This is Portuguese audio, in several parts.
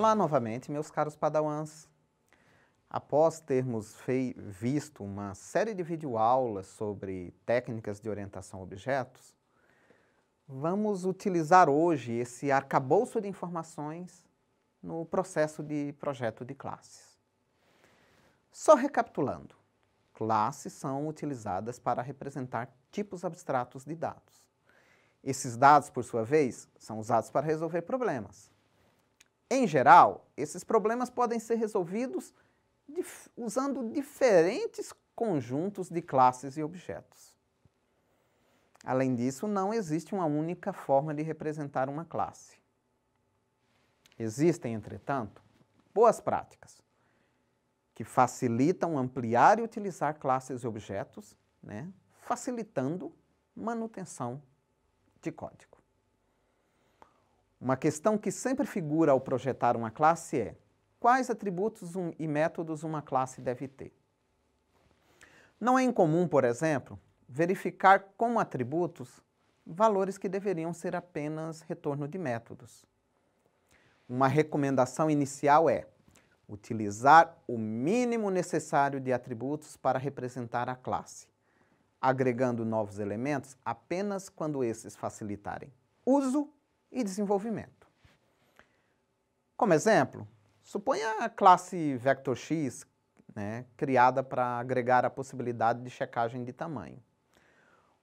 Olá novamente, meus caros padawans. Após termos visto uma série de videoaulas sobre técnicas de orientação a objetos, vamos utilizar hoje esse arcabouço de informações no processo de projeto de classes. Só recapitulando, classes são utilizadas para representar tipos abstratos de dados. Esses dados, por sua vez, são usados para resolver problemas. Em geral, esses problemas podem ser resolvidos usando diferentes conjuntos de classes e objetos. Além disso, não existe uma única forma de representar uma classe. Existem, entretanto, boas práticas que facilitam ampliar e utilizar classes e objetos, né, facilitando manutenção de código. Uma questão que sempre figura ao projetar uma classe é: quais atributos e métodos uma classe deve ter? Não é incomum, por exemplo, verificar como atributos valores que deveriam ser apenas retorno de métodos. Uma recomendação inicial é utilizar o mínimo necessário de atributos para representar a classe, agregando novos elementos apenas quando esses facilitarem uso e desenvolvimento. Como exemplo, suponha a classe vector x, né, criada para agregar a possibilidade de checagem de tamanho.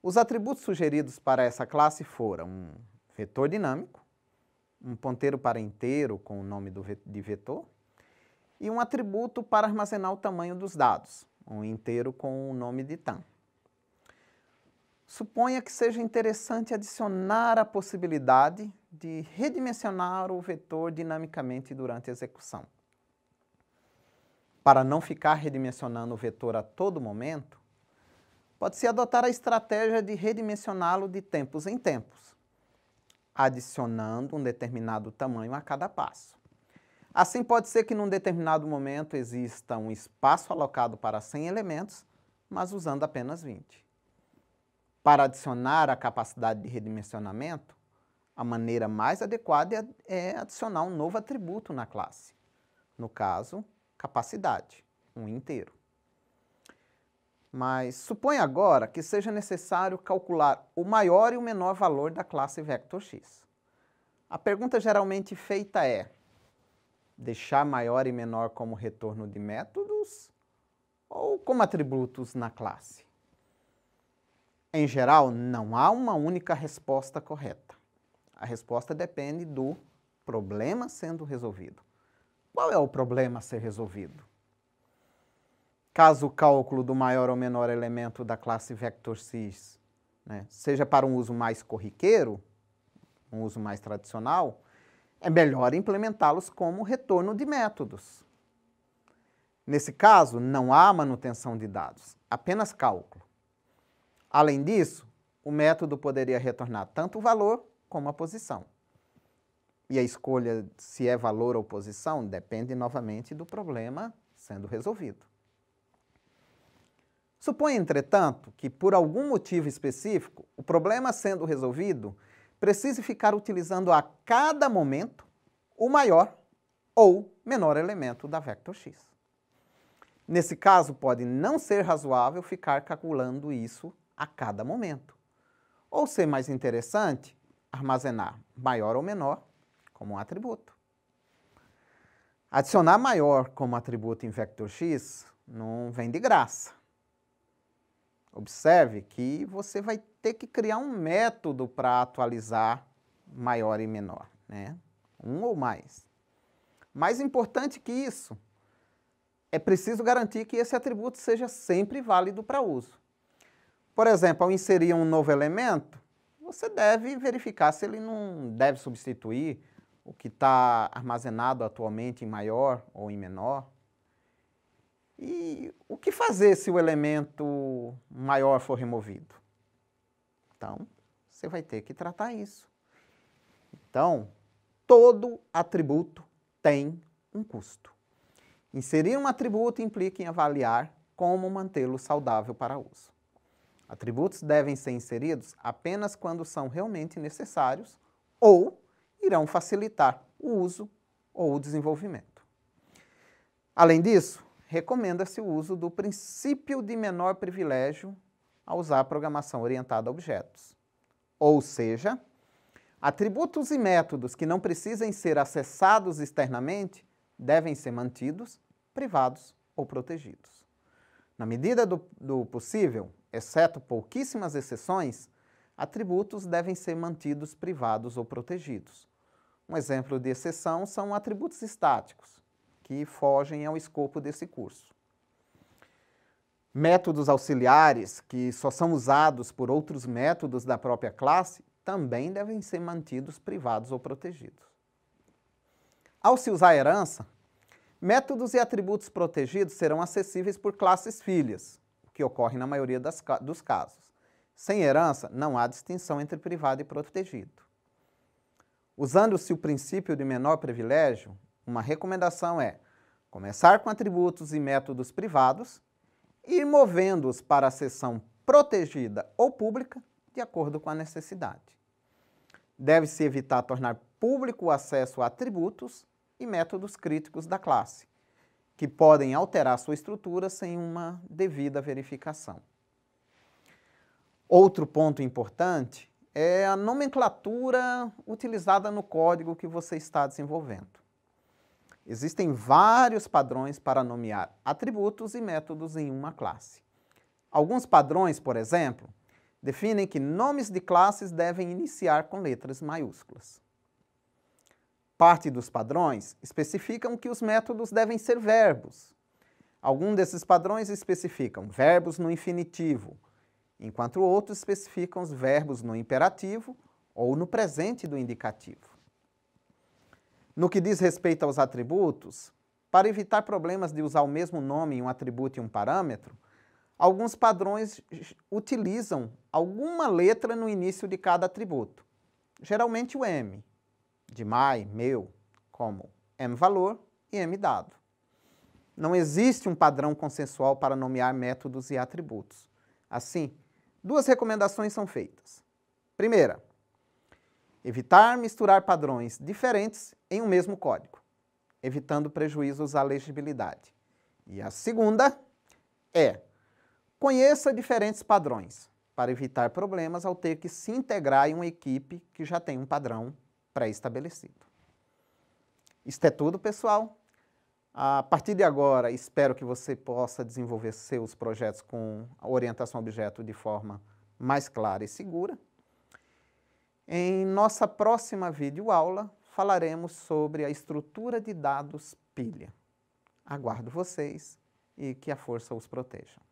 Os atributos sugeridos para essa classe foram um vetor dinâmico, um ponteiro para inteiro com o nome do, de vetor, e um atributo para armazenar o tamanho dos dados, um inteiro com o nome de tam. Suponha que seja interessante adicionar a possibilidade de redimensionar o vetor dinamicamente durante a execução. Para não ficar redimensionando o vetor a todo momento, pode-se adotar a estratégia de redimensioná-lo de tempos em tempos, adicionando um determinado tamanho a cada passo. Assim, pode ser que num determinado momento exista um espaço alocado para 100 elementos, mas usando apenas 20. Para adicionar a capacidade de redimensionamento, a maneira mais adequada é, é adicionar um novo atributo na classe. No caso, capacidade, um inteiro. Mas suponha agora que seja necessário calcular o maior e o menor valor da classe vector x. A pergunta geralmente feita é: deixar maior e menor como retorno de métodos ou como atributos na classe? Em geral, não há uma única resposta correta. A resposta depende do problema sendo resolvido. Qual é o problema a ser resolvido? Caso o cálculo do maior ou menor elemento da classe vector cis né, seja para um uso mais corriqueiro, um uso mais tradicional, é melhor implementá-los como retorno de métodos. Nesse caso, não há manutenção de dados, apenas cálculo. Além disso, o método poderia retornar tanto o valor como a posição. E a escolha se é valor ou posição depende novamente do problema sendo resolvido. Suponha, entretanto, que por algum motivo específico, o problema sendo resolvido precise ficar utilizando a cada momento o maior ou menor elemento da vector x. Nesse caso, pode não ser razoável ficar calculando isso a cada momento. Ou ser mais interessante, armazenar maior ou menor como um atributo. Adicionar maior como atributo em vector x não vem de graça. Observe que você vai ter que criar um método para atualizar maior e menor, né? Um ou mais. Mais importante que isso, é preciso garantir que esse atributo seja sempre válido para uso. Por exemplo, ao inserir um novo elemento, você deve verificar se ele não deve substituir o que está armazenado atualmente em maior ou em menor. E o que fazer se o elemento maior for removido? Então, você vai ter que tratar isso. Então, todo atributo tem um custo. Inserir um atributo implica em avaliar como mantê-lo saudável para uso. Atributos devem ser inseridos apenas quando são realmente necessários ou irão facilitar o uso ou o desenvolvimento. Além disso, recomenda-se o uso do princípio de menor privilégio ao usar a programação orientada a objetos. Ou seja, atributos e métodos que não precisem ser acessados externamente devem ser mantidos, privados ou protegidos. Na medida do, do possível, exceto pouquíssimas exceções, atributos devem ser mantidos privados ou protegidos. Um exemplo de exceção são atributos estáticos, que fogem ao escopo desse curso. Métodos auxiliares, que só são usados por outros métodos da própria classe, também devem ser mantidos privados ou protegidos. Ao se usar herança, métodos e atributos protegidos serão acessíveis por classes filhas, que ocorre na maioria das, dos casos. Sem herança, não há distinção entre privado e protegido. Usando-se o princípio de menor privilégio, uma recomendação é começar com atributos e métodos privados e movendo-os para a seção protegida ou pública, de acordo com a necessidade. Deve-se evitar tornar público o acesso a atributos e métodos críticos da classe, que podem alterar sua estrutura sem uma devida verificação. Outro ponto importante é a nomenclatura utilizada no código que você está desenvolvendo. Existem vários padrões para nomear atributos e métodos em uma classe. Alguns padrões, por exemplo, definem que nomes de classes devem iniciar com letras maiúsculas. Parte dos padrões especificam que os métodos devem ser verbos. Alguns desses padrões especificam verbos no infinitivo, enquanto outros especificam os verbos no imperativo ou no presente do indicativo. No que diz respeito aos atributos, para evitar problemas de usar o mesmo nome em um atributo e um parâmetro, alguns padrões utilizam alguma letra no início de cada atributo, geralmente o M de my, meu, como m valor e m dado. Não existe um padrão consensual para nomear métodos e atributos. Assim, duas recomendações são feitas. Primeira, evitar misturar padrões diferentes em um mesmo código, evitando prejuízos à legibilidade. E a segunda é conheça diferentes padrões para evitar problemas ao ter que se integrar em uma equipe que já tem um padrão pré-estabelecido. Isto é tudo, pessoal. A partir de agora, espero que você possa desenvolver seus projetos com orientação objeto de forma mais clara e segura. Em nossa próxima videoaula, falaremos sobre a estrutura de dados pilha. Aguardo vocês e que a força os proteja.